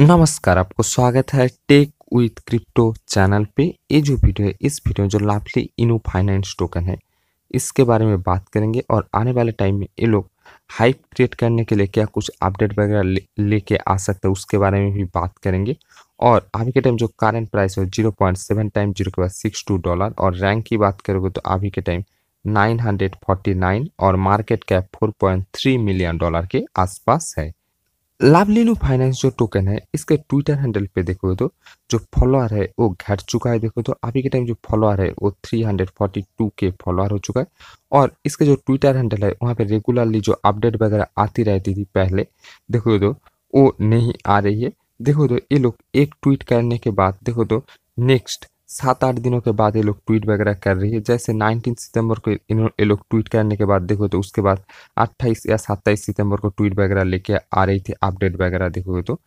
नमस्कार आपको स्वागत है टेक विथ क्रिप्टो चैनल पे ये जो वीडियो है इस वीडियो में जो लाफली इनो फाइनेंस टोकन है इसके बारे में बात करेंगे और आने वाले टाइम में ये लोग हाइप क्रिएट करने के लिए क्या कुछ अपडेट वगैरह ले, लेके आ सकते हैं उसके बारे में भी बात करेंगे और अभी के टाइम जो करंट प्राइस है zero point seven time zero के बाद सिक्स टू डॉलर और रैंक की बात करोगे तो अभी के time nine hundred forty nine और market cap four point three million dollar के आसपास है लावलीनू फाइनेंस जो टोकन है इसके ट्विटर हैंडल पे देखो तो जो फॉलोअर है वो घट चुका है देखो तो अभी के टाइम जो फॉलोअर है वो 342 के फॉलोअर हो चुका है और इसके जो ट्विटर हैंडल है वहाँ पे रेगुलरली जो अपडेट वगैरह आती रहती थी पहले देखो तो वो नहीं आ रही है देखो तो ये लोग एक ट्वीट करने के बाद देखो तो नेक्स्ट सात आठ दिनों के बाद ये लोग ट्वीट वगैरह कर रही है जैसे नाइनटीन सितंबर को ये लोग ट्वीट करने के बाद देखो तो उसके बाद अट्ठाईस या सत्ताईस सितंबर को ट्वीट वगैरह लेके आ रही थी अपडेट वगैरह देखोगे तो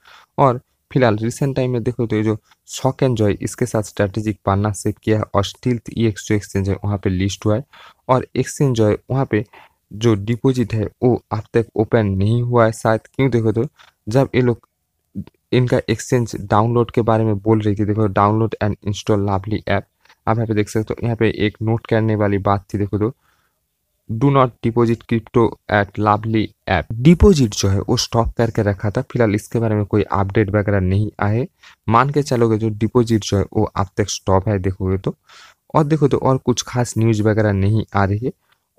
और फिलहाल रिसेंट टाइम में देखो तो ये जो शॉक एंड जॉय इसके साथ स्ट्रैटेजिक पार्टनरशिप किया है और स्टील ई एक्स जो एक्सचेंज है वहाँ पर लिस्ट हुआ है और एक्सचेंज जॉय वहाँ पर जो डिपोजिट है वो अब तक ओपन नहीं हुआ है शायद क्यों देखो तो जब ये लोग इनका एक्सचेंज डाउनलोड के बारे में बोल रही थी देखो डाउनलोड एंड इंस्टॉल लाभली ऐप आप यहाँ पे देख सकते हो यहाँ पे एक नोट करने वाली बात थी देखो तो do not deposit crypto at लाभली ऐप डिपोजिट जो है वो स्टॉप करके रखा था फिलहाल इसके बारे में कोई अपडेट वगैरह नहीं आए मान के चलोगे जो डिपोजिट जो है वो अब तक स्टॉप है देखोगे तो और देखो तो और कुछ खास न्यूज वगैरह नहीं आ रही है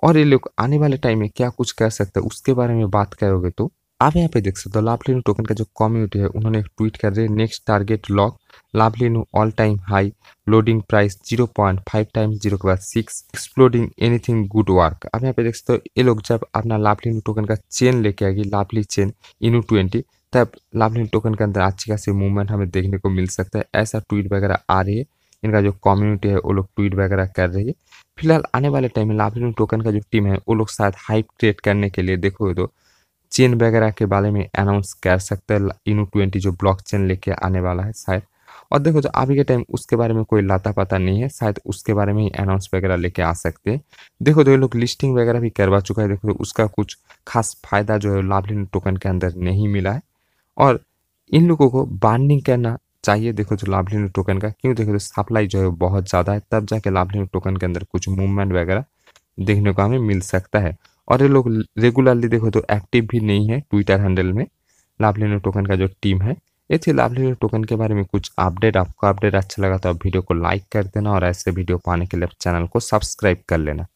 और ये लोग आने वाले टाइम में क्या कुछ कर सकते हैं उसके बारे में बात करोगे तो आप यहाँ पे देख सकते हो लाभलिनो टोकन का जो कम्युनिटी है उन्होंने एक ट्वीट कर रहे नेक्स्ट टारगेट लॉक लाभलिनो all time high loading price zero point five time zero के बाद six exploding anything good work आप यहाँ पे देख सकते हो ये लोग जब अपना लाभलिनो टोकन का चेन लेके आएगी लाभली चेन इनू ट्वेंटी तब लाभलिन टोकन के अंदर अच्छी खासी मूवमेंट हमें देखने को मिल सकता है ऐसा ट्वीट वगैरह आ रही है इनका जो कम्युनिटी है वो लोग ट्वीट वगैरह कर रही है फिलहाल आने वाले टाइम में लाभलिन टोकन का जो टीम है वो लोग शायद हाइप क्रिएट करने के लिए देखो तो चेन वगैरह के बारे में अनाउंस कर सकते है इनू ट्वेंटी जो ब्लॉक चेन लेके आने वाला है शायद और देखो जो अभी के टाइम उसके बारे में कोई लाता पता नहीं है शायद उसके बारे में ही अनाउंस वगैरह लेके आ सकते हैं देखो जो ये लोग लिस्टिंग वगैरह भी करवा चुका है देखो उसका कुछ खास फायदा जो है लाभलिन टोकन के अंदर नहीं मिला है और इन लोगों को बाइंडिंग करना चाहिए देखो जो लाभलिन टोकन का क्यों देखो तो सप्लाई जो है बहुत ज़्यादा है तब जाके लाभलिन टोकन के अंदर कुछ मूवमेंट वगैरह देखने को हमें मिल सकता है और ये लोग रेगुलरली देखो तो एक्टिव भी नहीं है ट्विटर हैंडल में लाभलिनो टोकन का जो टीम है ये थी लाभलिनो टोकन के बारे में कुछ अपडेट आपको अपडेट अच्छा लगा तो आप वीडियो को लाइक कर देना और ऐसे वीडियो पाने के लिए चैनल को सब्सक्राइब कर लेना